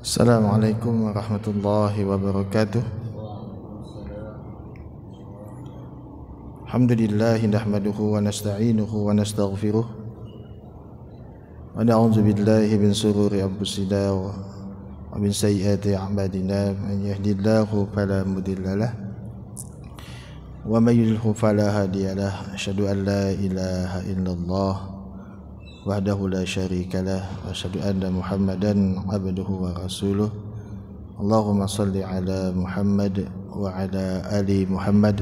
Assalamualaikum warahmatullahi wabarakatuh Alhamdulillahi nahmaduhu wa nasta'inuhu wa nastaghfiruh Wa na'udzu billahi min sururi anfusina wa min sayyiati a'malina man yahdihillahu fala mudilla lah wa may yudlil fala hadiya lah asyhadu an la ilaha illallah وحده لا شريك له وأشهد أن محمدا عبده ورسوله اللهم صل على محمد وعلى آل محمد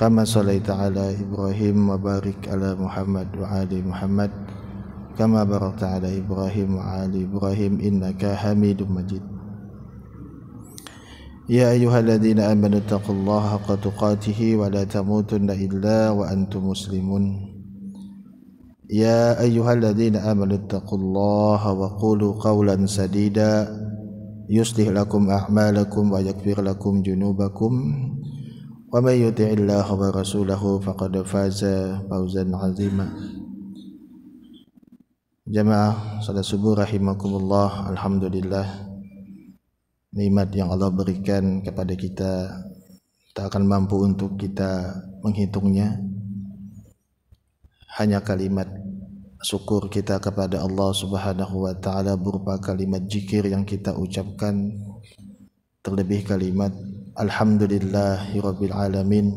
كما صليت على إبراهيم وبارك على محمد وآل محمد كما باركت على إبراهيم وآل إبراهيم إنك حميد مجيد يا أيها الذين آمنوا اتقوا الله حق تقاته ولا تموتن إلا وأنتم مسلمون يا أيها الذين آمنوا اتقوا الله وقولوا قولا سديدا يصلح لكم أعمالكم ويكفر لكم جنوبكم ومن يطع الله ورسوله فقد فاز فوزا عظيما Jamaah salat subuh الحمد لله Nikmat yang Allah berikan kepada kita Tak akan mampu untuk kita menghitungnya hanya kalimat syukur kita kepada Allah Subhanahu wa taala berupa kalimat jikir yang kita ucapkan terlebih kalimat alhamdulillahirabbil alamin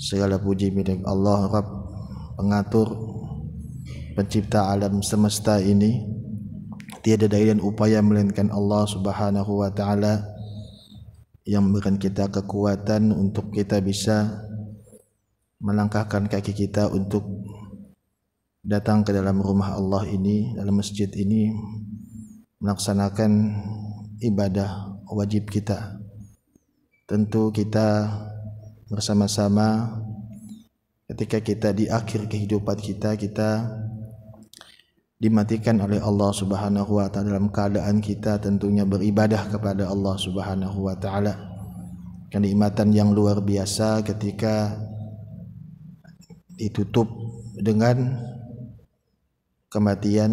segala puji milik Allah Rabb pengatur pencipta alam semesta ini tiada daya dan upaya melainkan Allah Subhanahu wa taala yang memberikan kita kekuatan untuk kita bisa melangkahkan kaki kita untuk datang ke dalam rumah Allah ini, dalam masjid ini melaksanakan ibadah wajib kita. Tentu kita bersama-sama ketika kita di akhir kehidupan kita kita dimatikan oleh Allah Subhanahu wa taala dalam keadaan kita tentunya beribadah kepada Allah Subhanahu wa taala. Kenikmatan yang luar biasa ketika ditutup dengan kematian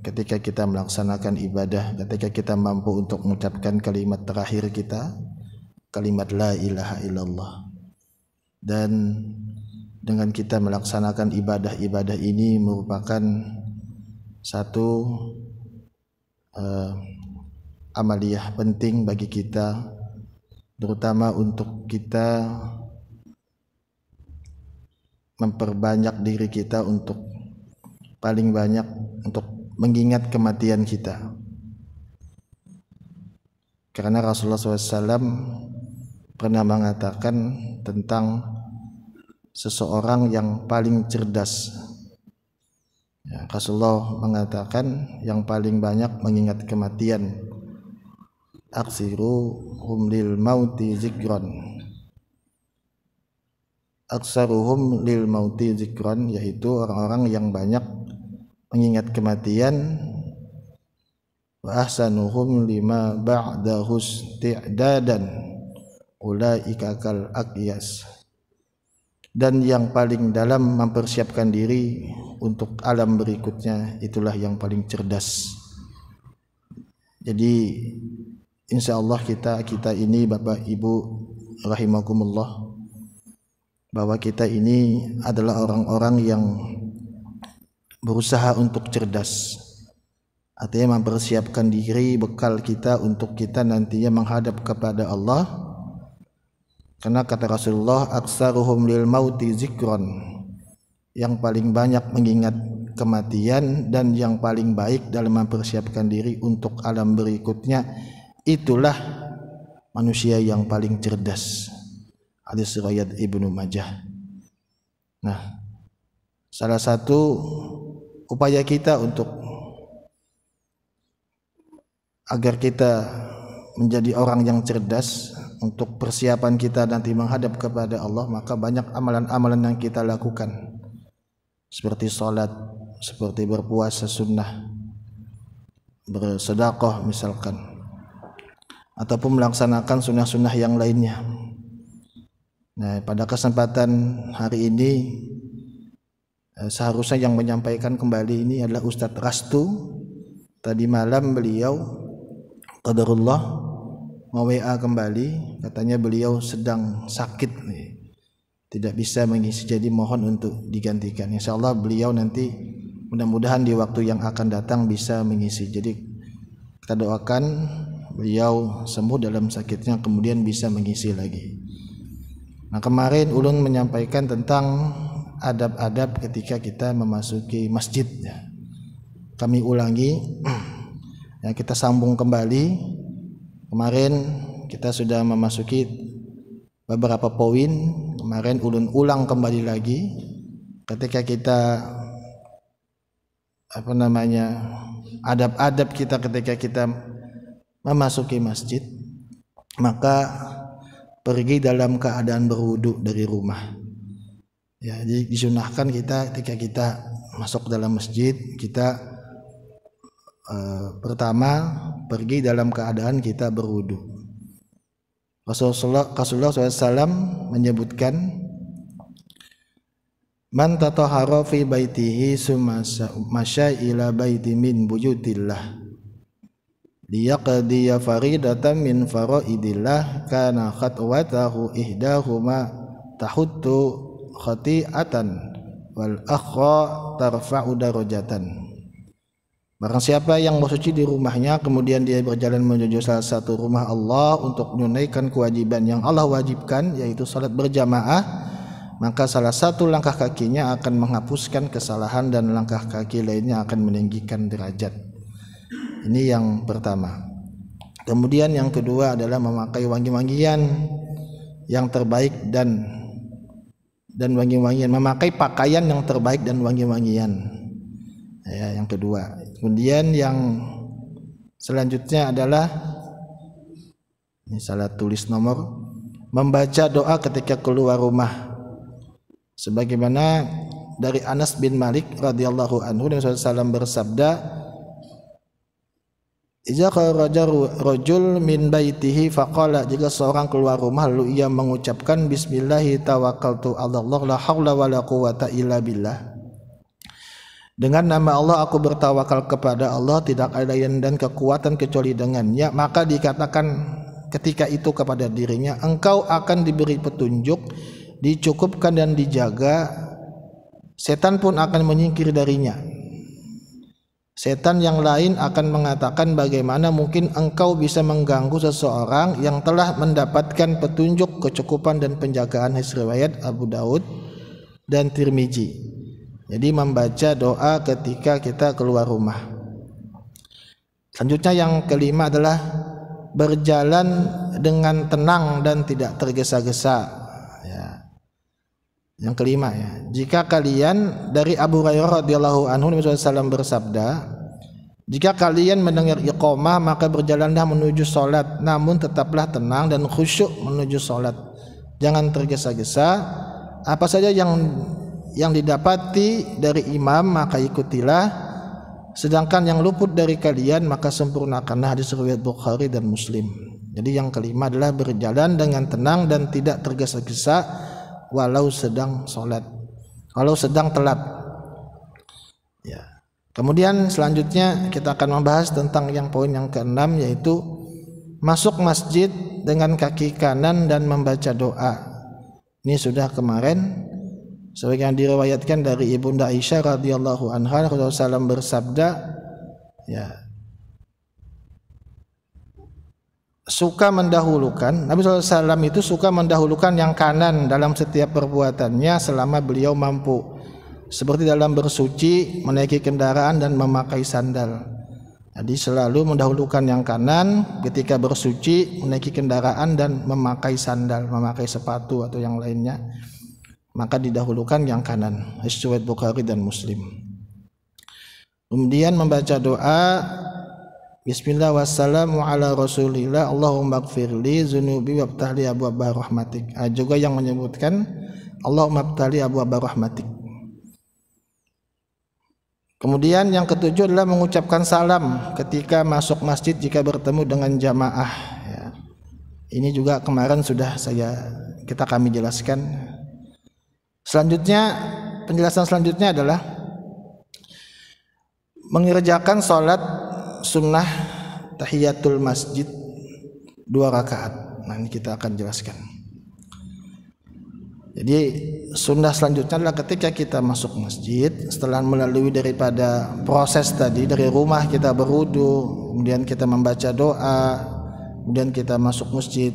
ketika kita melaksanakan ibadah, ketika kita mampu untuk mengucapkan kalimat terakhir kita, kalimat la ilaha illallah. Dan dengan kita melaksanakan ibadah-ibadah ini merupakan satu uh, eh, amaliah penting bagi kita terutama untuk kita memperbanyak diri kita untuk paling banyak untuk mengingat kematian kita. Karena Rasulullah SAW pernah mengatakan tentang seseorang yang paling cerdas. Ya, Rasulullah mengatakan yang paling banyak mengingat kematian. Aksiru humlil mauti zikron aksaruhum lil mauti zikron yaitu orang-orang yang banyak mengingat kematian wa ahsanuhum lima ba'da husti'dadan ulaika kal aqyas dan yang paling dalam mempersiapkan diri untuk alam berikutnya itulah yang paling cerdas jadi insya Allah kita kita ini Bapak Ibu rahimakumullah bahwa kita ini adalah orang-orang yang berusaha untuk cerdas. Artinya mempersiapkan diri bekal kita untuk kita nantinya menghadap kepada Allah. Karena kata Rasulullah, aksaruhum lil mauti zikron. Yang paling banyak mengingat kematian dan yang paling baik dalam mempersiapkan diri untuk alam berikutnya itulah manusia yang paling cerdas hadis riwayat Ibnu Majah. Nah, salah satu upaya kita untuk agar kita menjadi orang yang cerdas untuk persiapan kita nanti menghadap kepada Allah maka banyak amalan-amalan yang kita lakukan seperti salat seperti berpuasa sunnah bersedekah misalkan ataupun melaksanakan sunnah-sunnah yang lainnya Nah, pada kesempatan hari ini eh, seharusnya yang menyampaikan kembali ini adalah Ustadz Rastu. Tadi malam beliau qadarullah mau WA kembali, katanya beliau sedang sakit nih. Tidak bisa mengisi jadi mohon untuk digantikan. Insya Allah beliau nanti mudah-mudahan di waktu yang akan datang bisa mengisi. Jadi kita doakan beliau sembuh dalam sakitnya kemudian bisa mengisi lagi. Nah kemarin Ulun menyampaikan tentang adab-adab ketika kita memasuki masjid. Ya. Kami ulangi, ya, kita sambung kembali. Kemarin kita sudah memasuki beberapa poin. Kemarin Ulun ulang kembali lagi ketika kita apa namanya adab-adab kita ketika kita memasuki masjid maka pergi dalam keadaan berwuduk dari rumah. Ya, jadi disunahkan kita ketika kita masuk dalam masjid kita eh, pertama pergi dalam keadaan kita berwudu. Rasulullah, Rasulullah SAW menyebutkan Man tatahara fi baitihi sumasya ila baiti min buyutillah liyaqdiya faridatan min faraidillah kana khatwatahu ihdahuma tahuttu khati'atan wal akhra tarfa'u darajatan Barang siapa yang bersuci di rumahnya kemudian dia berjalan menuju salah satu rumah Allah untuk menunaikan kewajiban yang Allah wajibkan yaitu salat berjamaah maka salah satu langkah kakinya akan menghapuskan kesalahan dan langkah kaki lainnya akan meninggikan derajat. Ini yang pertama. Kemudian yang kedua adalah memakai wangi-wangian yang terbaik dan dan wangi-wangian memakai pakaian yang terbaik dan wangi-wangian ya yang kedua kemudian yang selanjutnya adalah misalnya tulis nomor membaca doa ketika keluar rumah sebagaimana dari Anas bin Malik radhiyallahu anhu dan wasallam bersabda Iza rojul min baitihi faqala jika seorang keluar rumah lalu ia mengucapkan bismillahi tawakkaltu Allah la haula wala quwata illa billah. Dengan nama Allah aku bertawakal kepada Allah tidak ada yang dan kekuatan kecuali dengannya maka dikatakan ketika itu kepada dirinya engkau akan diberi petunjuk dicukupkan dan dijaga setan pun akan menyingkir darinya Setan yang lain akan mengatakan bagaimana mungkin engkau bisa mengganggu seseorang yang telah mendapatkan petunjuk kecukupan dan penjagaan hadis riwayat Abu Daud dan Tirmizi. Jadi membaca doa ketika kita keluar rumah. Selanjutnya yang kelima adalah berjalan dengan tenang dan tidak tergesa-gesa yang kelima ya, jika kalian dari Abu Hurairah radhiyallahu anhu Nabi SAW bersabda, jika kalian mendengar iqamah maka berjalanlah menuju solat namun tetaplah tenang dan khusyuk menuju solat Jangan tergesa-gesa. Apa saja yang yang didapati dari imam maka ikutilah. Sedangkan yang luput dari kalian maka sempurnakanlah hadis riwayat Bukhari dan Muslim. Jadi yang kelima adalah berjalan dengan tenang dan tidak tergesa-gesa walau sedang sholat walau sedang telat ya kemudian selanjutnya kita akan membahas tentang yang poin yang keenam yaitu masuk masjid dengan kaki kanan dan membaca doa ini sudah kemarin sebagai yang diriwayatkan dari ibunda Aisyah radhiyallahu anha Rasulullah SAW bersabda ya suka mendahulukan Nabi SAW itu suka mendahulukan yang kanan dalam setiap perbuatannya selama beliau mampu seperti dalam bersuci menaiki kendaraan dan memakai sandal jadi selalu mendahulukan yang kanan ketika bersuci menaiki kendaraan dan memakai sandal memakai sepatu atau yang lainnya maka didahulukan yang kanan sesuai Bukhari dan Muslim kemudian membaca doa Bismillah wassalamu ala rasulillah Allahumma gfirli zunubi wabtahli abu abah rahmatik ada ah, juga yang menyebutkan Allahumma abtahli abu abah rahmatik Kemudian yang ketujuh adalah mengucapkan salam ketika masuk masjid jika bertemu dengan jamaah. Ya. Ini juga kemarin sudah saya kita kami jelaskan. Selanjutnya penjelasan selanjutnya adalah mengerjakan sholat sunnah tahiyatul masjid dua rakaat. Nah, ini kita akan jelaskan. Jadi sunnah selanjutnya adalah ketika kita masuk masjid setelah melalui daripada proses tadi dari rumah kita berudu, kemudian kita membaca doa, kemudian kita masuk masjid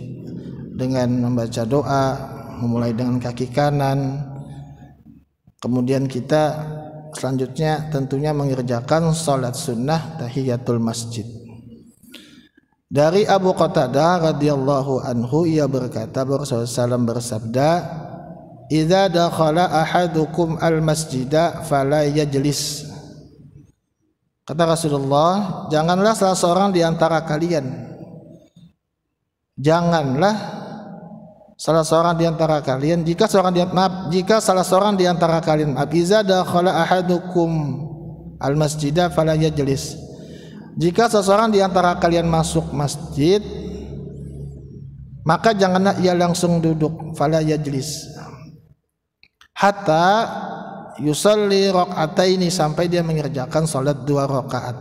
dengan membaca doa, memulai dengan kaki kanan, kemudian kita selanjutnya tentunya mengerjakan salat sunnah tahiyatul masjid. Dari Abu Qatadah radhiyallahu anhu ia berkata bersalam bersabda, "Idza dakhala ahadukum al-masjida fala yajlis." Kata Rasulullah, "Janganlah salah seorang di antara kalian janganlah salah seorang di antara kalian jika seorang di maaf, jika salah seorang di antara kalian abiza dakhala ahadukum al masjidah fala yajlis jika seseorang di antara kalian masuk masjid maka janganlah ia langsung duduk fala yajlis hatta yusalli ini sampai dia mengerjakan salat dua rakaat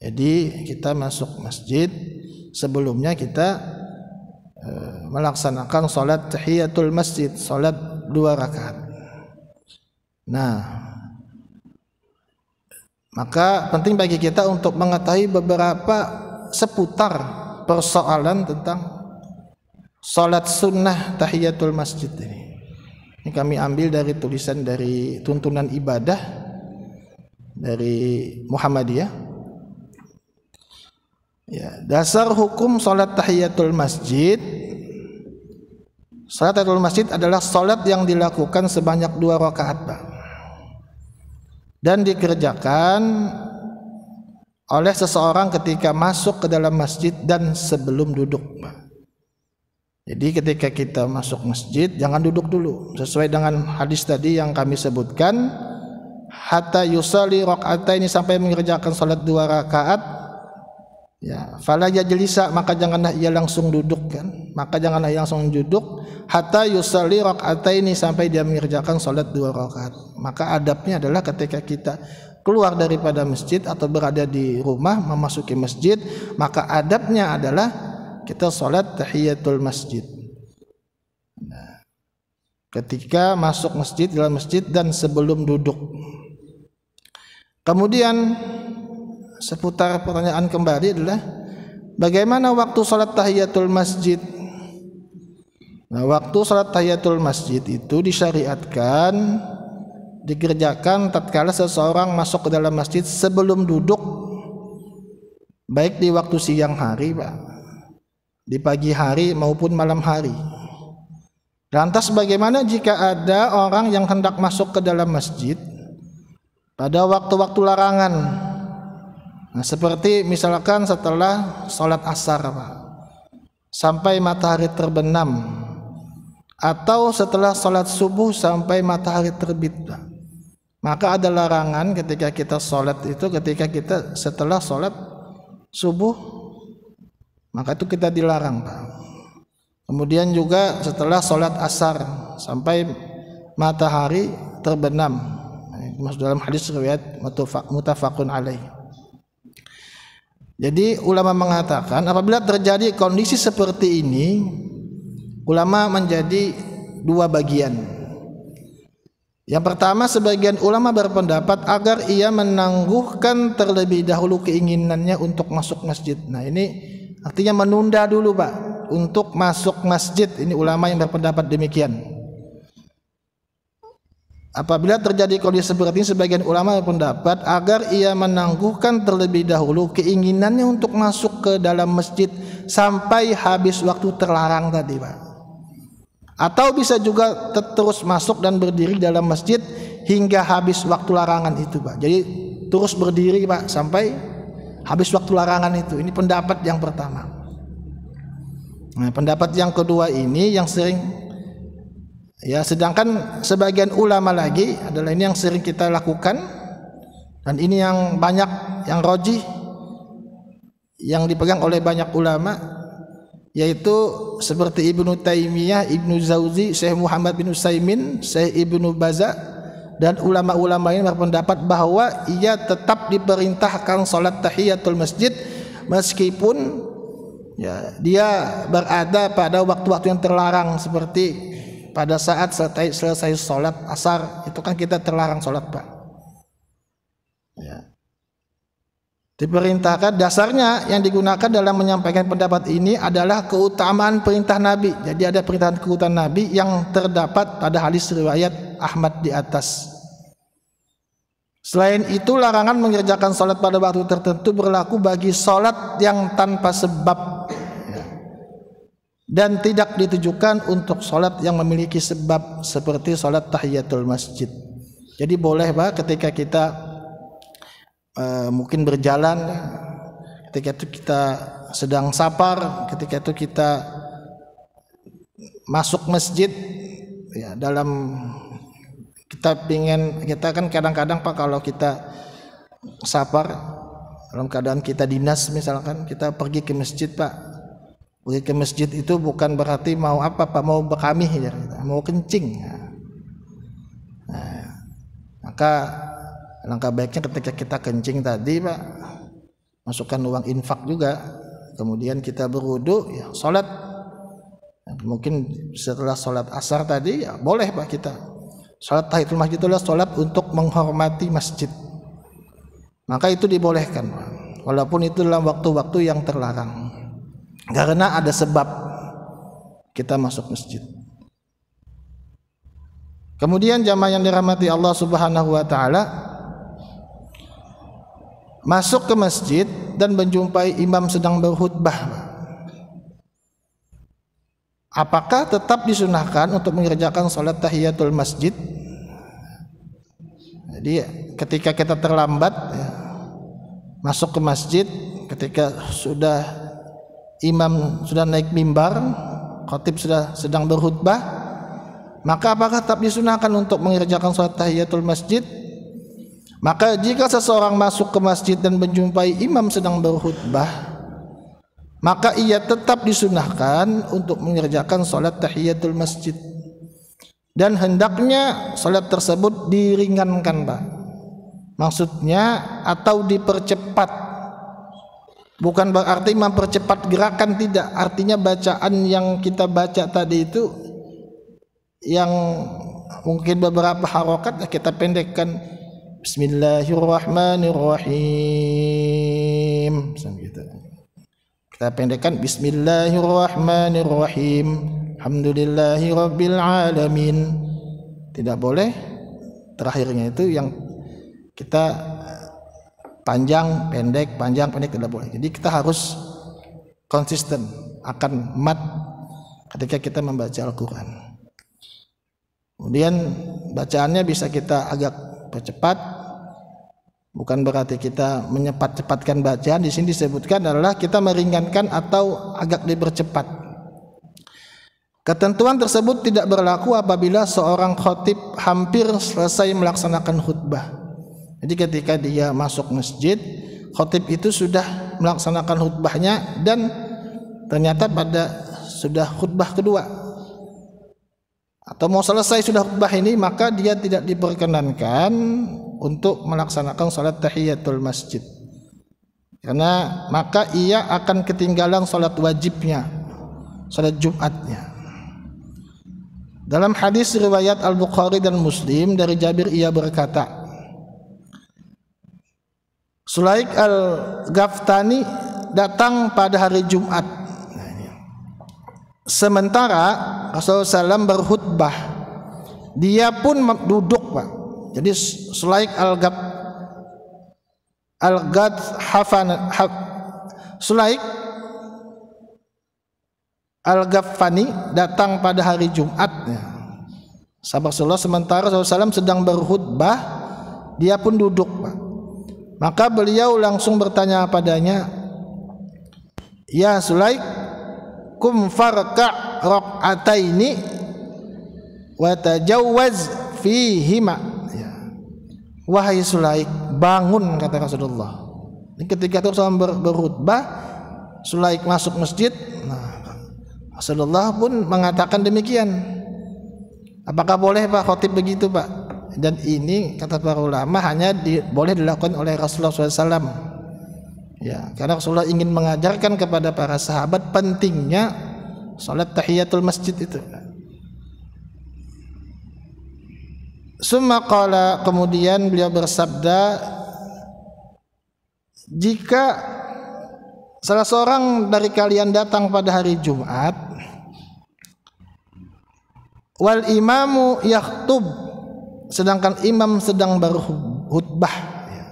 jadi kita masuk masjid sebelumnya kita Eh, melaksanakan salat tahiyatul masjid, salat dua rakaat. Nah, maka penting bagi kita untuk mengetahui beberapa seputar persoalan tentang salat sunnah tahiyatul masjid ini. Ini kami ambil dari tulisan dari tuntunan ibadah dari Muhammadiyah Ya, dasar hukum salat tahiyatul masjid Salat tahiyatul masjid adalah salat yang dilakukan sebanyak dua rakaat, Dan dikerjakan oleh seseorang ketika masuk ke dalam masjid dan sebelum duduk, Jadi ketika kita masuk masjid jangan duduk dulu sesuai dengan hadis tadi yang kami sebutkan hatta yusali rakaat ini sampai mengerjakan salat dua rakaat Ya, fala yajlisa maka janganlah ia langsung duduk kan. Maka janganlah ia langsung duduk hatta yusalli rakaataini sampai dia mengerjakan solat dua rakaat. Maka adabnya adalah ketika kita keluar daripada masjid atau berada di rumah memasuki masjid, maka adabnya adalah kita salat tahiyatul masjid. Nah, ketika masuk masjid dalam masjid dan sebelum duduk. Kemudian seputar pertanyaan kembali adalah bagaimana waktu sholat tahiyatul masjid? Nah, waktu sholat tahiyatul masjid itu disyariatkan dikerjakan tatkala seseorang masuk ke dalam masjid sebelum duduk baik di waktu siang hari Pak di pagi hari maupun malam hari lantas bagaimana jika ada orang yang hendak masuk ke dalam masjid pada waktu-waktu larangan Nah, seperti misalkan setelah sholat asar Pak, sampai matahari terbenam atau setelah sholat subuh sampai matahari terbit Pak. Maka ada larangan ketika kita sholat itu ketika kita setelah sholat subuh maka itu kita dilarang Pak. Kemudian juga setelah sholat asar sampai matahari terbenam. Nah, Maksud dalam hadis riwayat mutafakun alaih. Jadi ulama mengatakan apabila terjadi kondisi seperti ini, ulama menjadi dua bagian. Yang pertama sebagian ulama berpendapat agar ia menangguhkan terlebih dahulu keinginannya untuk masuk masjid. Nah, ini artinya menunda dulu, Pak, untuk masuk masjid. Ini ulama yang berpendapat demikian. Apabila terjadi kondisi seperti ini, sebagian ulama berpendapat agar ia menangguhkan terlebih dahulu keinginannya untuk masuk ke dalam masjid sampai habis waktu terlarang tadi, Pak. Atau bisa juga terus masuk dan berdiri dalam masjid hingga habis waktu larangan itu, Pak. Jadi terus berdiri, Pak, sampai habis waktu larangan itu. Ini pendapat yang pertama. Nah, pendapat yang kedua ini yang sering Ya, sedangkan sebagian ulama lagi adalah ini yang sering kita lakukan dan ini yang banyak yang roji yang dipegang oleh banyak ulama yaitu seperti Ibnu Taimiyah, Ibnu Zauzi, Syekh Muhammad bin Utsaimin, Syekh Ibnu Baza dan ulama-ulama ini berpendapat bahwa ia tetap diperintahkan salat tahiyatul masjid meskipun ya dia berada pada waktu-waktu yang terlarang seperti pada saat selesai, selesai sholat asar itu kan kita terlarang sholat pak ya. diperintahkan dasarnya yang digunakan dalam menyampaikan pendapat ini adalah keutamaan perintah Nabi jadi ada perintah keutamaan Nabi yang terdapat pada hadis riwayat Ahmad di atas Selain itu larangan mengerjakan sholat pada waktu tertentu berlaku bagi sholat yang tanpa sebab dan tidak ditujukan untuk sholat yang memiliki sebab seperti sholat tahiyatul masjid. Jadi boleh pak ketika kita e, mungkin berjalan, ketika itu kita sedang sapar, ketika itu kita masuk masjid, ya dalam kita pingin kita kan kadang-kadang pak kalau kita sapar dalam keadaan kita dinas misalkan kita pergi ke masjid pak Pergi ke masjid itu bukan berarti mau apa Pak, mau berkamih ya, gitu. mau kencing. Nah, nah. maka langkah baiknya ketika kita kencing tadi Pak, masukkan uang infak juga. Kemudian kita berwudu, ya sholat nah, mungkin setelah sholat asar tadi ya boleh pak kita sholat tahiyatul masjid itu adalah sholat untuk menghormati masjid maka itu dibolehkan walaupun itu dalam waktu-waktu yang terlarang karena ada sebab kita masuk masjid. Kemudian jamaah yang dirahmati Allah Subhanahu wa taala masuk ke masjid dan menjumpai imam sedang berkhutbah. Apakah tetap disunahkan untuk mengerjakan sholat tahiyatul masjid? Jadi ketika kita terlambat ya, masuk ke masjid ketika sudah imam sudah naik mimbar, khatib sudah sedang berkhutbah, maka apakah tetap disunahkan untuk mengerjakan sholat tahiyatul masjid? Maka jika seseorang masuk ke masjid dan menjumpai imam sedang berkhutbah, maka ia tetap disunahkan untuk mengerjakan sholat tahiyatul masjid. Dan hendaknya sholat tersebut diringankan, Pak. Maksudnya atau dipercepat Bukan berarti mempercepat gerakan tidak. Artinya bacaan yang kita baca tadi itu yang mungkin beberapa harokat ya kita pendekkan Bismillahirrahmanirrahim. Gitu. Kita pendekkan Bismillahirrahmanirrahim. Alhamdulillahi Rabbil Alamin. Tidak boleh terakhirnya itu yang kita panjang pendek panjang pendek tidak boleh jadi kita harus konsisten akan mat ketika kita membaca Al-Quran kemudian bacaannya bisa kita agak percepat bukan berarti kita menyepat-cepatkan bacaan di sini disebutkan adalah kita meringankan atau agak dipercepat Ketentuan tersebut tidak berlaku apabila seorang khotib hampir selesai melaksanakan khutbah jadi ketika dia masuk masjid, khotib itu sudah melaksanakan khutbahnya dan ternyata pada sudah khutbah kedua atau mau selesai sudah khutbah ini maka dia tidak diperkenankan untuk melaksanakan salat tahiyatul masjid. Karena maka ia akan ketinggalan salat wajibnya, salat Jumatnya. Dalam hadis riwayat Al-Bukhari dan Muslim dari Jabir ia berkata, Sulaik al-Gaftani datang pada hari Jumat. Sementara Rasulullah SAW berhutbah, Dia pun duduk, Pak. Jadi Sulaik al-Gab al-Gad Hafan Haf, Sulaik Al-Ghaffani datang pada hari Jumat. Sahabat Rasulullah sementara Rasulullah SAW sedang berhutbah, dia pun duduk. Pak. Maka beliau langsung bertanya padanya, "Ya Sulaik, kum rok atai ini fihima." Ya. Wahai Sulaik, bangun kata Rasulullah. Ini ketika itu Rasulullah ber berkhutbah, Sulaik masuk masjid. Nah, Rasulullah pun mengatakan demikian. Apakah boleh Pak khotib begitu Pak? dan ini kata para ulama hanya di, boleh dilakukan oleh Rasulullah SAW ya karena Rasulullah ingin mengajarkan kepada para sahabat pentingnya salat tahiyatul masjid itu Summa kemudian beliau bersabda jika salah seorang dari kalian datang pada hari Jumat wal imamu yaktub sedangkan imam sedang berhutbah ya.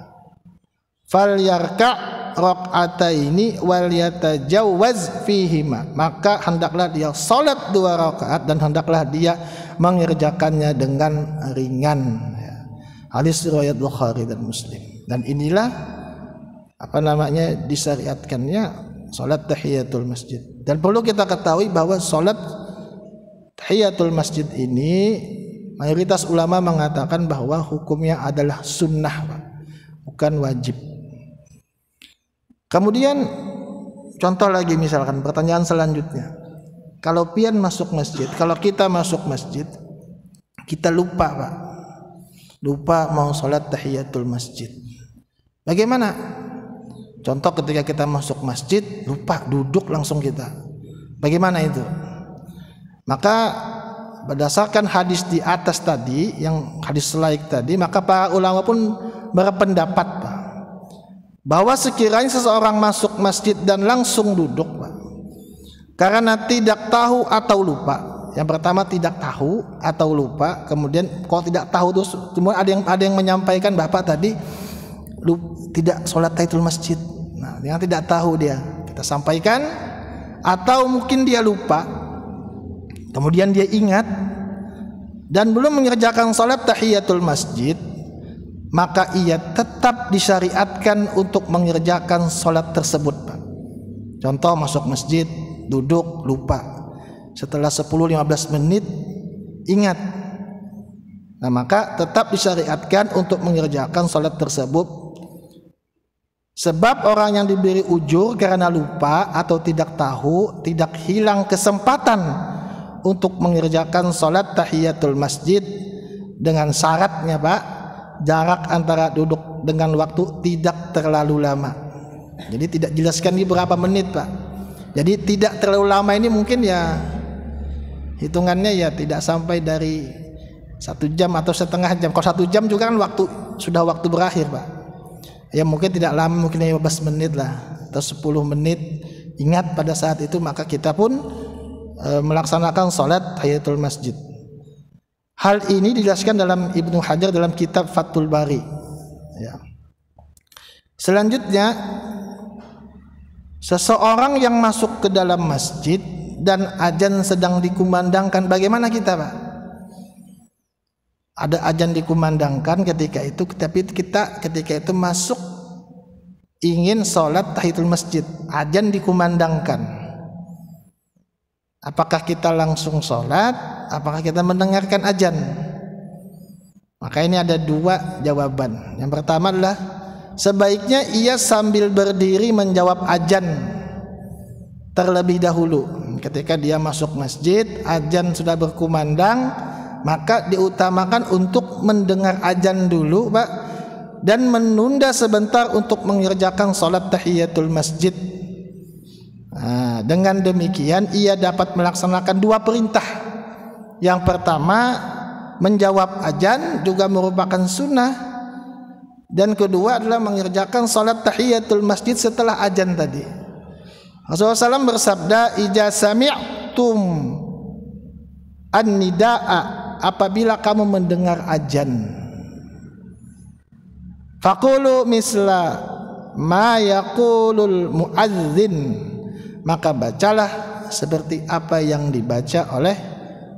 fal yarka rakaataini wal yatajawaz fihima maka hendaklah dia salat dua rakaat dan hendaklah dia mengerjakannya dengan ringan ya. hadis riwayat Bukhari dan Muslim dan inilah apa namanya disyariatkannya salat tahiyatul masjid dan perlu kita ketahui bahwa salat tahiyatul masjid ini mayoritas ulama mengatakan bahwa hukumnya adalah sunnah, bukan wajib. Kemudian contoh lagi misalkan pertanyaan selanjutnya. Kalau pian masuk masjid, kalau kita masuk masjid, kita lupa, Pak. Lupa mau sholat tahiyatul masjid. Bagaimana? Contoh ketika kita masuk masjid, lupa duduk langsung kita. Bagaimana itu? Maka berdasarkan hadis di atas tadi yang hadis selain tadi maka para ulama pun berpendapat Pak, bahwa sekiranya seseorang masuk masjid dan langsung duduk Pak, karena tidak tahu atau lupa yang pertama tidak tahu atau lupa kemudian kalau tidak tahu terus cuma ada yang ada yang menyampaikan bapak tadi lu, tidak sholat taitul masjid nah yang tidak tahu dia kita sampaikan atau mungkin dia lupa Kemudian dia ingat dan belum mengerjakan salat tahiyatul masjid, maka ia tetap disyariatkan untuk mengerjakan salat tersebut, Pak. Contoh masuk masjid, duduk, lupa. Setelah 10-15 menit ingat. Nah, maka tetap disyariatkan untuk mengerjakan salat tersebut Sebab orang yang diberi ujur karena lupa atau tidak tahu, tidak hilang kesempatan untuk mengerjakan sholat tahiyatul masjid dengan syaratnya pak jarak antara duduk dengan waktu tidak terlalu lama jadi tidak jelaskan di berapa menit pak jadi tidak terlalu lama ini mungkin ya hitungannya ya tidak sampai dari satu jam atau setengah jam kalau satu jam juga kan waktu sudah waktu berakhir pak ya mungkin tidak lama mungkin 15 menit lah atau 10 menit ingat pada saat itu maka kita pun E, melaksanakan sholat Hayatul masjid. Hal ini dijelaskan dalam Ibnu Hajar dalam kitab Fathul Bari. Ya. Selanjutnya seseorang yang masuk ke dalam masjid dan ajan sedang dikumandangkan bagaimana kita Pak? Ada ajan dikumandangkan ketika itu tapi kita ketika itu masuk ingin sholat tahitul masjid ajan dikumandangkan Apakah kita langsung sholat? Apakah kita mendengarkan ajan? Maka ini ada dua jawaban. Yang pertama adalah sebaiknya ia sambil berdiri menjawab ajan terlebih dahulu. Ketika dia masuk masjid, ajan sudah berkumandang, maka diutamakan untuk mendengar ajan dulu, Pak, dan menunda sebentar untuk mengerjakan sholat tahiyatul masjid Nah, dengan demikian ia dapat melaksanakan dua perintah. Yang pertama menjawab ajan juga merupakan sunnah dan kedua adalah mengerjakan salat tahiyatul masjid setelah ajan tadi. Rasulullah SAW bersabda ija sami'tum an-nida'a apabila kamu mendengar ajan. Fakulu misla ma yaqulul muadzin maka bacalah seperti apa yang dibaca oleh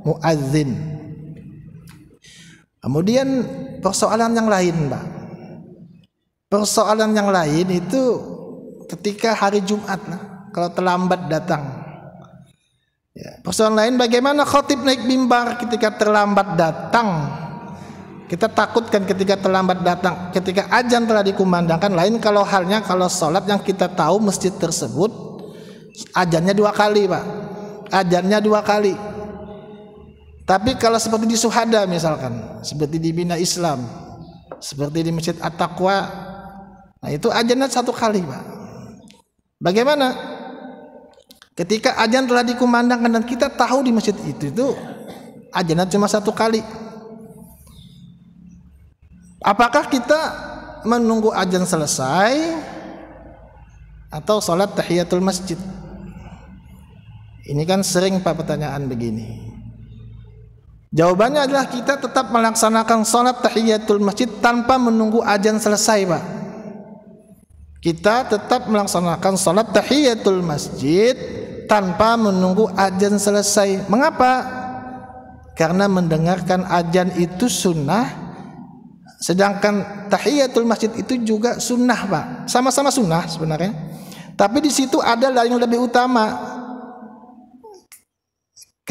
muazin. Kemudian persoalan yang lain, Pak. Persoalan yang lain itu ketika hari Jumat lah, kalau terlambat datang. Ya, persoalan lain bagaimana khotib naik mimbar ketika terlambat datang? Kita takutkan ketika terlambat datang, ketika ajan telah dikumandangkan. Lain kalau halnya kalau sholat yang kita tahu masjid tersebut Ajarnya dua kali pak, ajarnya dua kali. Tapi kalau seperti di Suhada misalkan, seperti di Bina Islam, seperti di Masjid At-Taqwa, nah itu ajarnya satu kali pak. Bagaimana? Ketika ajan telah dikumandangkan dan kita tahu di masjid itu itu ajannya cuma satu kali. Apakah kita menunggu ajan selesai atau sholat tahiyatul masjid? Ini kan sering Pak pertanyaan begini. Jawabannya adalah kita tetap melaksanakan sholat tahiyatul masjid tanpa menunggu ajan selesai Pak. Kita tetap melaksanakan sholat tahiyatul masjid tanpa menunggu ajan selesai. Mengapa? Karena mendengarkan ajan itu sunnah Sedangkan tahiyatul masjid itu juga sunnah pak Sama-sama sunnah sebenarnya Tapi di situ ada yang lebih utama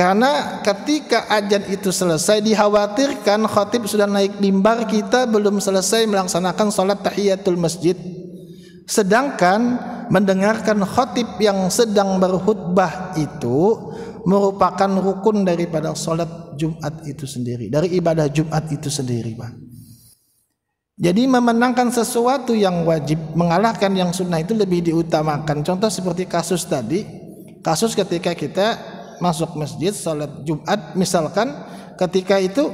karena ketika ajan itu selesai dikhawatirkan khotib sudah naik mimbar kita belum selesai melaksanakan sholat tahiyatul masjid. Sedangkan mendengarkan khotib yang sedang berhutbah itu merupakan rukun daripada sholat Jumat itu sendiri, dari ibadah Jumat itu sendiri, Pak. Jadi memenangkan sesuatu yang wajib, mengalahkan yang sunnah itu lebih diutamakan. Contoh seperti kasus tadi, kasus ketika kita masuk masjid salat Jumat misalkan ketika itu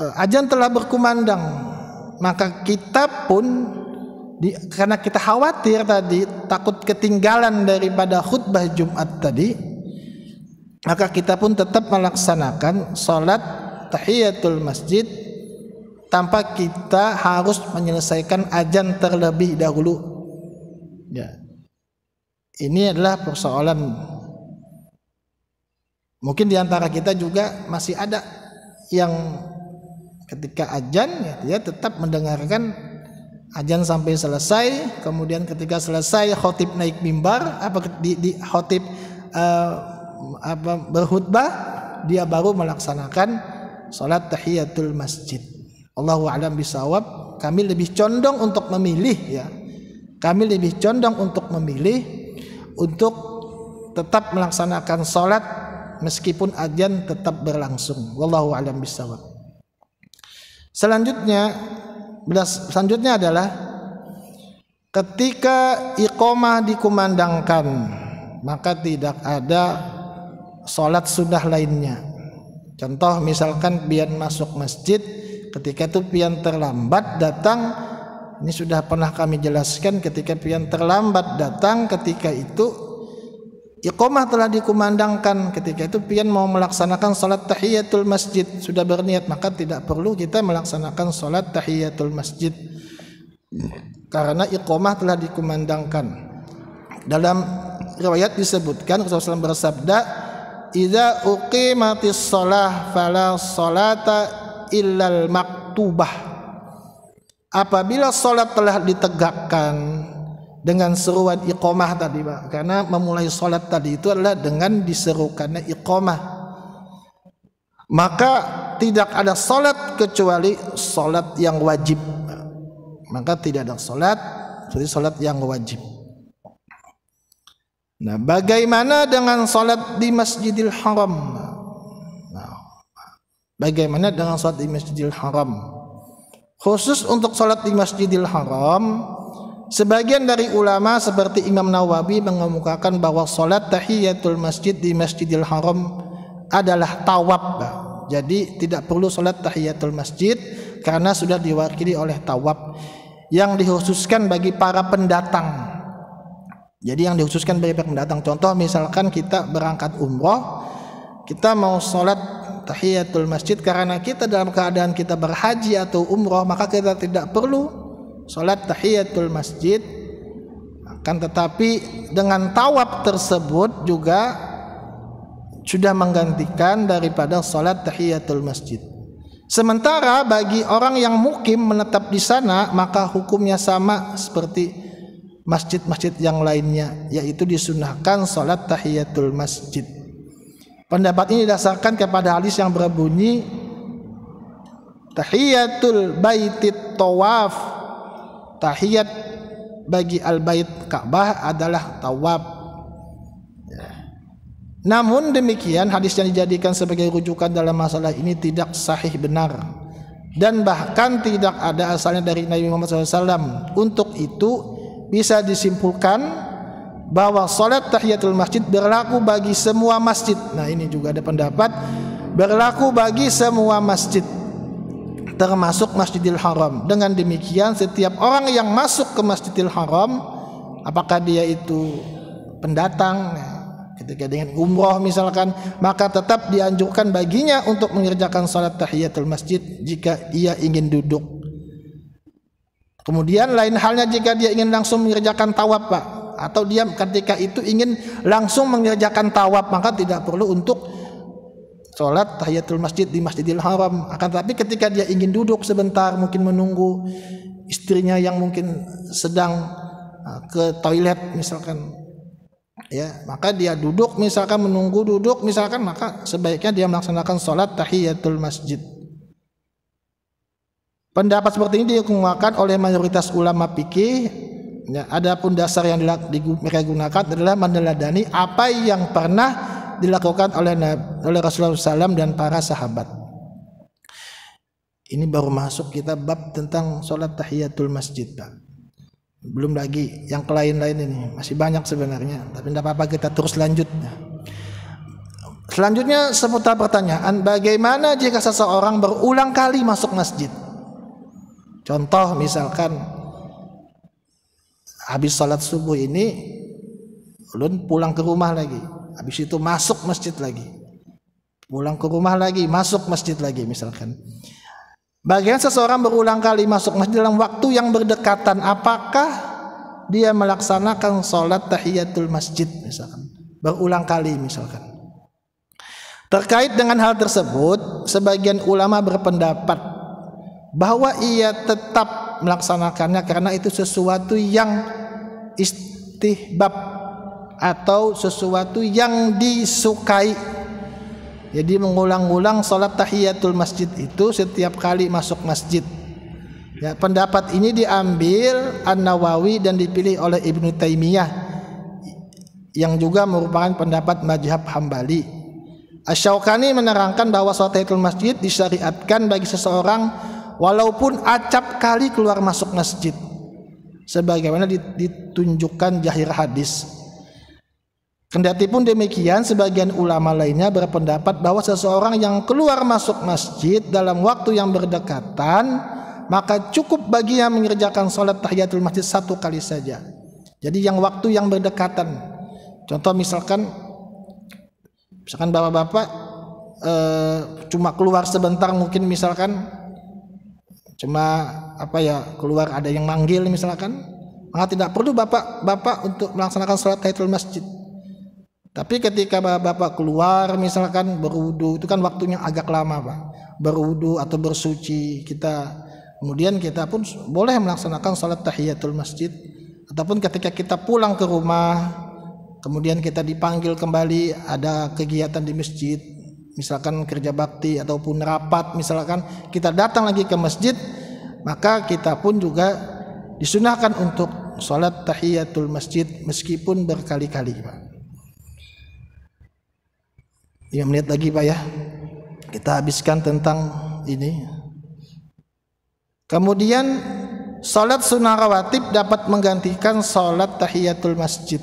eh, ajan telah berkumandang maka kita pun di, karena kita khawatir tadi takut ketinggalan daripada khutbah Jumat tadi maka kita pun tetap melaksanakan salat tahiyatul masjid tanpa kita harus menyelesaikan ajan terlebih dahulu ya ini adalah persoalan Mungkin diantara kita juga masih ada yang ketika ajan ya, dia tetap mendengarkan ajan sampai selesai, kemudian ketika selesai khotib naik mimbar apa di, di khotib uh, apa berkhutbah dia baru melaksanakan salat tahiyatul masjid. Allahu alam bisawab, kami lebih condong untuk memilih ya. Kami lebih condong untuk memilih untuk tetap melaksanakan salat meskipun adzan tetap berlangsung. Wallahu alam bisawab. Selanjutnya selanjutnya adalah ketika iqomah dikumandangkan maka tidak ada sholat sudah lainnya. Contoh misalkan pian masuk masjid ketika itu pian terlambat datang ini sudah pernah kami jelaskan ketika pian terlambat datang ketika itu iqomah telah dikumandangkan ketika itu pian mau melaksanakan salat tahiyatul masjid sudah berniat maka tidak perlu kita melaksanakan salat tahiyatul masjid karena iqomah telah dikumandangkan dalam riwayat disebutkan Rasulullah SAW bersabda idza uqimatis shalah fala salata illal maktubah apabila salat telah ditegakkan dengan seruan iqomah tadi Pak karena memulai sholat tadi itu adalah dengan diserukannya iqomah maka tidak ada sholat kecuali sholat yang wajib maka tidak ada sholat jadi sholat yang wajib nah bagaimana dengan sholat di masjidil haram nah, bagaimana dengan sholat di masjidil haram khusus untuk sholat di masjidil haram Sebagian dari ulama seperti Imam Nawawi mengemukakan bahwa solat tahiyatul masjid di Masjidil Haram adalah tawab. Jadi tidak perlu solat tahiyatul masjid karena sudah diwakili oleh tawab yang dikhususkan bagi para pendatang. Jadi yang dikhususkan bagi para pendatang. Contoh misalkan kita berangkat umroh, kita mau solat tahiyatul masjid karena kita dalam keadaan kita berhaji atau umroh maka kita tidak perlu salat tahiyatul masjid akan tetapi dengan tawaf tersebut juga sudah menggantikan daripada salat tahiyatul masjid. Sementara bagi orang yang mukim menetap di sana maka hukumnya sama seperti masjid-masjid yang lainnya yaitu disunahkan salat tahiyatul masjid. Pendapat ini didasarkan kepada hadis yang berbunyi tahiyatul baitit tawaf tahiyat bagi al-bait Ka'bah adalah tawab. Ya. Namun demikian hadis yang dijadikan sebagai rujukan dalam masalah ini tidak sahih benar dan bahkan tidak ada asalnya dari Nabi Muhammad SAW. Untuk itu bisa disimpulkan bahwa salat tahiyatul masjid berlaku bagi semua masjid. Nah, ini juga ada pendapat berlaku bagi semua masjid termasuk Masjidil Haram. Dengan demikian setiap orang yang masuk ke Masjidil Haram apakah dia itu pendatang ketika dengan umroh misalkan maka tetap dianjurkan baginya untuk mengerjakan salat tahiyatul masjid jika ia ingin duduk. Kemudian lain halnya jika dia ingin langsung mengerjakan tawaf Pak atau dia ketika itu ingin langsung mengerjakan tawaf maka tidak perlu untuk sholat tahiyatul masjid di Masjidil Haram. Akan tapi ketika dia ingin duduk sebentar, mungkin menunggu istrinya yang mungkin sedang uh, ke toilet misalkan ya maka dia duduk misalkan menunggu duduk misalkan maka sebaiknya dia melaksanakan sholat tahiyatul masjid pendapat seperti ini dikemukakan oleh mayoritas ulama fikih ya, adapun dasar yang mereka gunakan adalah meneladani apa yang pernah dilakukan oleh oleh Rasulullah SAW dan para sahabat. Ini baru masuk kita bab tentang sholat tahiyatul masjid, Pak. Belum lagi yang lain-lain ini masih banyak sebenarnya, tapi tidak apa-apa kita terus lanjut. Selanjutnya seputar pertanyaan bagaimana jika seseorang berulang kali masuk masjid? Contoh misalkan habis sholat subuh ini ulun pulang ke rumah lagi habis itu masuk masjid lagi pulang ke rumah lagi masuk masjid lagi misalkan bagian seseorang berulang kali masuk masjid dalam waktu yang berdekatan apakah dia melaksanakan sholat tahiyatul masjid misalkan berulang kali misalkan terkait dengan hal tersebut sebagian ulama berpendapat bahwa ia tetap melaksanakannya karena itu sesuatu yang istihbab atau sesuatu yang disukai. Jadi mengulang-ulang salat tahiyatul masjid itu setiap kali masuk masjid. Ya, pendapat ini diambil An-Nawawi dan dipilih oleh Ibnu Taimiyah yang juga merupakan pendapat mazhab Hambali. Asy-Syaukani menerangkan bahwa salat tahiyatul masjid disyariatkan bagi seseorang walaupun acap kali keluar masuk masjid sebagaimana ditunjukkan jahir hadis Kendati pun demikian, sebagian ulama lainnya berpendapat bahwa seseorang yang keluar masuk masjid dalam waktu yang berdekatan, maka cukup baginya mengerjakan sholat tahiyatul masjid satu kali saja. Jadi yang waktu yang berdekatan. Contoh misalkan, misalkan bapak-bapak e, cuma keluar sebentar mungkin misalkan cuma apa ya keluar ada yang manggil misalkan maka tidak perlu bapak bapak untuk melaksanakan sholat tahiyatul masjid tapi ketika bapak bapak keluar misalkan berwudu, itu kan waktunya agak lama pak. Berwudu atau bersuci kita kemudian kita pun boleh melaksanakan salat tahiyatul masjid ataupun ketika kita pulang ke rumah kemudian kita dipanggil kembali ada kegiatan di masjid misalkan kerja bakti ataupun rapat misalkan kita datang lagi ke masjid maka kita pun juga disunahkan untuk sholat tahiyatul masjid meskipun berkali-kali pak. 5 menit lagi Pak ya. Kita habiskan tentang ini. Kemudian sholat sunnah rawatib dapat menggantikan sholat tahiyatul masjid.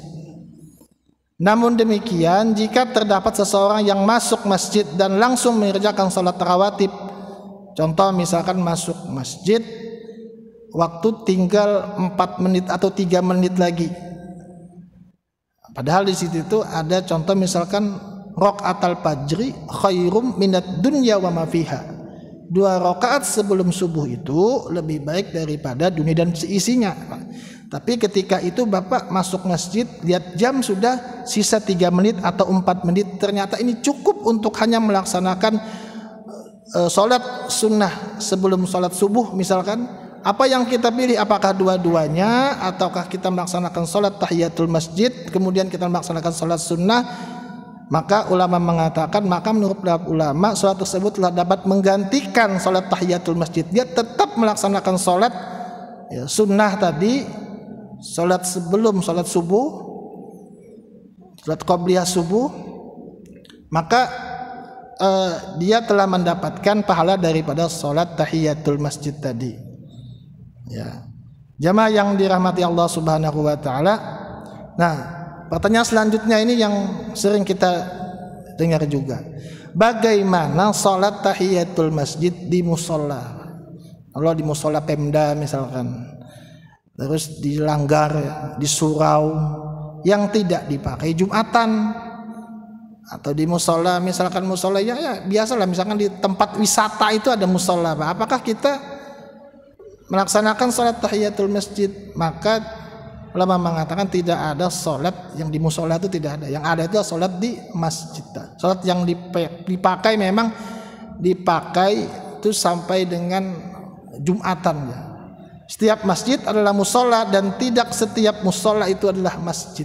Namun demikian, jika terdapat seseorang yang masuk masjid dan langsung mengerjakan sholat rawatib, contoh misalkan masuk masjid waktu tinggal 4 menit atau 3 menit lagi. Padahal di situ itu ada contoh misalkan al fajri khairum minat dunya wa fiha. dua rakaat sebelum subuh itu lebih baik daripada dunia dan seisinya tapi ketika itu bapak masuk masjid lihat jam sudah sisa 3 menit atau 4 menit ternyata ini cukup untuk hanya melaksanakan uh, sholat sunnah sebelum sholat subuh misalkan apa yang kita pilih apakah dua-duanya ataukah kita melaksanakan sholat tahiyatul masjid kemudian kita melaksanakan sholat sunnah maka ulama mengatakan maka menurut ulama sholat tersebut telah dapat menggantikan sholat tahiyatul masjid. Dia tetap melaksanakan sholat ya, sunnah tadi, sholat sebelum sholat subuh, sholat qobliyah subuh. Maka eh, dia telah mendapatkan pahala daripada sholat tahiyatul masjid tadi. Ya. Jamaah yang dirahmati Allah Subhanahu wa taala. Nah, pertanyaan selanjutnya ini yang sering kita dengar juga. Bagaimana sholat tahiyatul masjid di musola? Kalau di musola Pemda misalkan, terus dilanggar di surau yang tidak dipakai jumatan atau di musola misalkan musola ya, ya biasalah misalkan di tempat wisata itu ada musola apakah kita melaksanakan sholat tahiyatul masjid maka ulama mengatakan tidak ada sholat yang di musola itu tidak ada. Yang ada itu sholat di masjid. Sholat yang dipakai memang dipakai itu sampai dengan Jumatan ya. Setiap masjid adalah musola dan tidak setiap musola itu adalah masjid.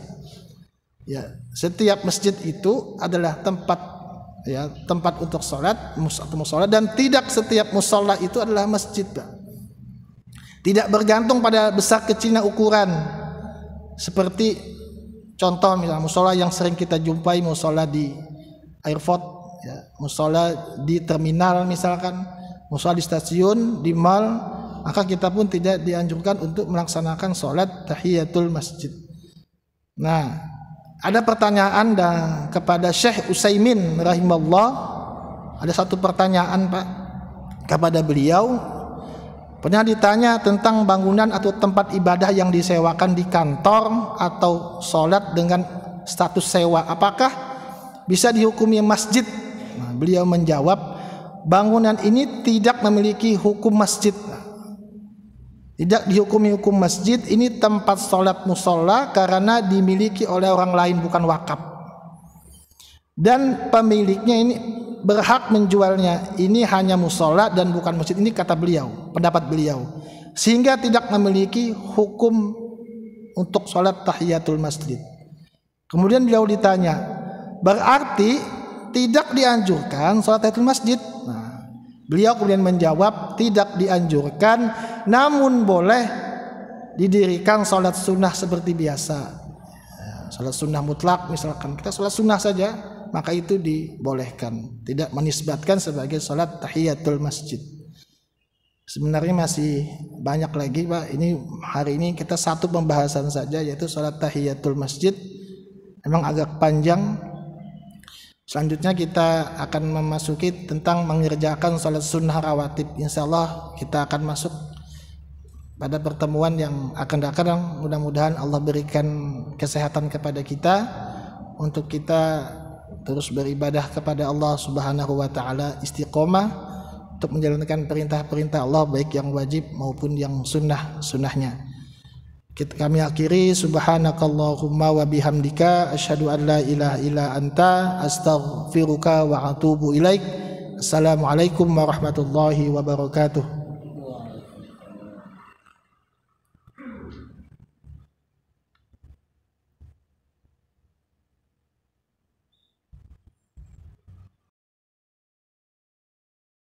Ya, setiap masjid itu adalah tempat ya tempat untuk sholat atau musola dan tidak setiap musola itu adalah masjid. Tidak bergantung pada besar kecilnya ukuran seperti contoh misalnya musola yang sering kita jumpai musola di airport, ya, musola di terminal misalkan, musola di stasiun, di mal, maka kita pun tidak dianjurkan untuk melaksanakan sholat tahiyatul masjid. Nah, ada pertanyaan dah kepada Syekh Usaimin rahimahullah. Ada satu pertanyaan Pak kepada beliau Pernah ditanya tentang bangunan atau tempat ibadah yang disewakan di kantor atau sholat dengan status sewa. Apakah bisa dihukumi masjid? Nah, beliau menjawab, bangunan ini tidak memiliki hukum masjid. Tidak dihukumi hukum masjid, ini tempat sholat musola karena dimiliki oleh orang lain bukan wakaf. Dan pemiliknya ini berhak menjualnya. Ini hanya musola dan bukan masjid. Ini kata beliau, pendapat beliau. Sehingga tidak memiliki hukum untuk sholat tahiyatul masjid. Kemudian beliau ditanya, berarti tidak dianjurkan sholat tahiyatul masjid? Nah, beliau kemudian menjawab, tidak dianjurkan, namun boleh didirikan sholat sunnah seperti biasa. Nah, sholat sunnah mutlak misalkan, kita sholat sunnah saja, maka itu dibolehkan. Tidak menisbatkan sebagai salat tahiyatul masjid. Sebenarnya masih banyak lagi Pak. Ini hari ini kita satu pembahasan saja yaitu salat tahiyatul masjid. Memang agak panjang. Selanjutnya kita akan memasuki tentang mengerjakan salat sunnah rawatib. Insya Allah kita akan masuk pada pertemuan yang akan datang. Mudah-mudahan Allah berikan kesehatan kepada kita untuk kita terus beribadah kepada Allah Subhanahu wa taala istiqomah untuk menjalankan perintah-perintah Allah baik yang wajib maupun yang sunnah sunnahnya. Kita kami akhiri subhanakallahumma wa bihamdika asyhadu an la ilaha illa anta astaghfiruka wa atubu ilaik. Assalamualaikum warahmatullahi wabarakatuh.